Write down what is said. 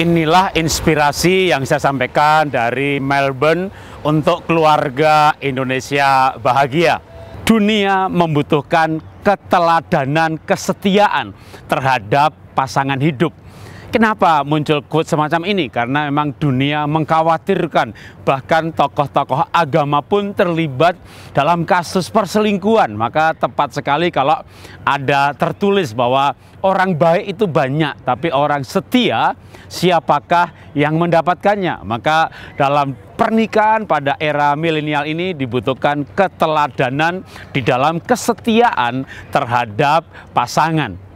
inilah inspirasi yang saya sampaikan dari Melbourne untuk keluarga Indonesia bahagia. Dunia membutuhkan keteladanan kesetiaan terhadap pasangan hidup. Kenapa muncul quote semacam ini? Karena memang dunia mengkhawatirkan, bahkan tokoh-tokoh agama pun terlibat dalam kasus perselingkuhan. Maka tepat sekali kalau ada tertulis bahwa orang baik itu banyak, tapi orang setia siapakah yang mendapatkannya? Maka dalam pernikahan pada era milenial ini dibutuhkan keteladanan di dalam kesetiaan terhadap pasangan.